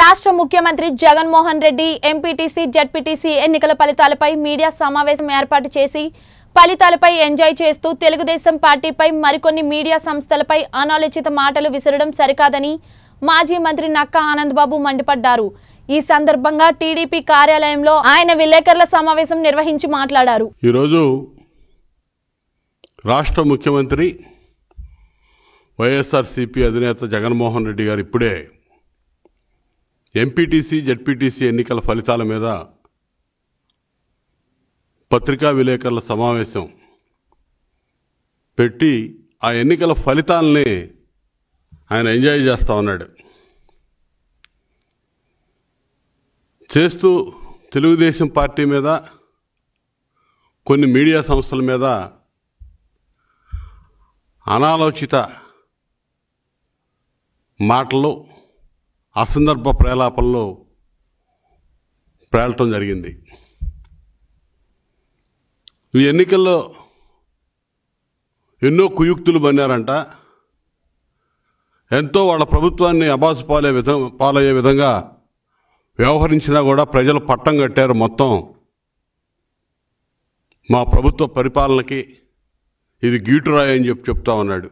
రాష్ట్ర ముఖ్యమంత్రి Jaganmohan Reddy MPTC ZPTC ఎన్నికల ఫలితాలపై మీడియా సమావేశం ఏర్పాటు చేసి ఫలితాలపై ఎంజాయ్ చేస్తూ తెలుగుదేశం పార్టీపై మరికొన్ని మీడియా సంస్థలపై అనాలోచిత మాటలు విసరడం సరికాదని మాజీ మంత్రి నక్క ఆనందబాబు మండిపడ్డారు ఈ సందర్భంగా టీడీపీ కార్యాలయంలో ఆయన విలేకరుల సమావేశం నిర్వహించి మాట్లాడారు ఈరోజు రాష్ట్ర ముఖ్యమంత్రి వైఎస్ఆర్సీపీ అధినేత జగన్మోహన్ రెడ్డి గారు ఇప్పుడే ఎంపీటీసీ జడ్పీటీసీ ఎన్నికల ఫలితాల మీద పత్రికా విలేకరుల సమావేశం పెట్టి ఆ ఎన్నికల ఫలితాలని ఆయన ఎంజాయ్ చేస్తూ ఉన్నాడు చేస్తూ తెలుగుదేశం పార్టీ మీద కొన్ని మీడియా సంస్థల మీద అనాలోచిత మాటలు అసందర్భ ప్రేలాపంలో ప్రేలటం జరిగింది ఈ ఎన్నికల్లో ఎన్నో కుయుక్తులు బన్నారంట ఎంతో వాళ్ళ ప్రభుత్వాన్ని అబాసు పాలే విధం పాలయ్యే విధంగా వ్యవహరించినా కూడా ప్రజలు పట్టం కట్టారు మొత్తం మా ప్రభుత్వ పరిపాలనకి ఇది గీటు రాయని చెప్పి చెప్తా ఉన్నాడు